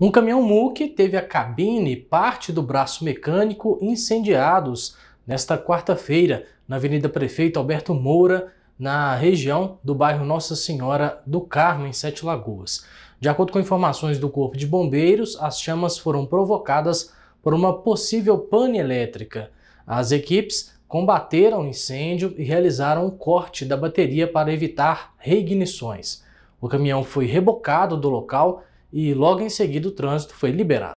Um caminhão MUC teve a cabine e parte do braço mecânico incendiados nesta quarta-feira na Avenida Prefeito Alberto Moura, na região do bairro Nossa Senhora do Carmo, em Sete Lagoas. De acordo com informações do Corpo de Bombeiros, as chamas foram provocadas por uma possível pane elétrica. As equipes combateram o incêndio e realizaram um corte da bateria para evitar reignições. O caminhão foi rebocado do local e logo em seguida o trânsito foi liberado.